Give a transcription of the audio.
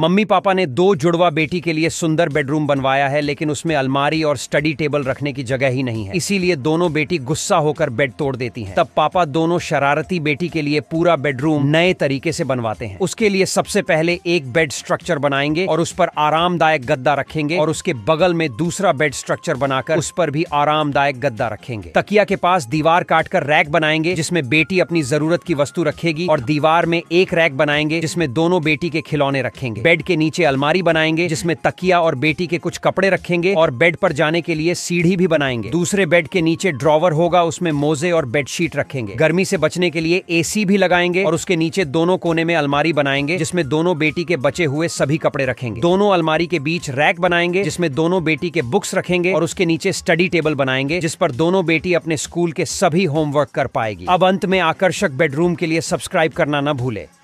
Mummy papa ने दो जुड़वा बेटी के लिए सुंदर बेडरूम बनवाया है लेकिन उसमें अलमारी और स्टडी टेबल रखने की जगह ही नहीं है इसीलिए दोनों बेटी गुस्सा होकर बेड तोड़ देती हैं। तब पापा दोनों शरारती बेटी के लिए पूरा बेडरूम नए तरीके से बनवाते हैं उसके लिए सबसे पहले एक बेड स्ट्रक्चर बनाएंगे और उस पर आरामदायक गद्दा रखेंगे और उसके बगल में दूसरा बेड स्ट्रक्चर बनाकर उस पर भी आरामदायक गद्दा रखेंगे तकिया के पास दीवार काटकर रैक बनाएंगे जिसमें बेटी अपनी जरूरत की वस्तु रखेगी और दीवार में एक रैक बनाएंगे जिसमें दोनों बेटी के खिलौने रखेंगे बेड के नीचे अलमारी बनाएंगे जिसमें तकिया और बेटी के कुछ कपड़े रखेंगे और बेड पर जाने के लिए सीढ़ी भी बनाएंगे दूसरे बेड के नीचे ड्रॉवर होगा उसमें मोजे और बेडशीट रखेंगे गर्मी से बचने के लिए एसी भी लगाएंगे और उसके नीचे दोनों कोने में अलमारी बनाएंगे जिसमें दोनों बेटी के बचे हुए सभी कपड़े रखेंगे दोनों अलमारी के बीच रैक बनाएंगे जिसमें दोनों बेटी के बुक्स रखेंगे और उसके नीचे स्टडी टेबल बनाएंगे जिस पर दोनों बेटी अपने स्कूल के सभी होमवर्क कर पाएगी अब अंत में आकर्षक बेडरूम के लिए सब्सक्राइब करना न भूले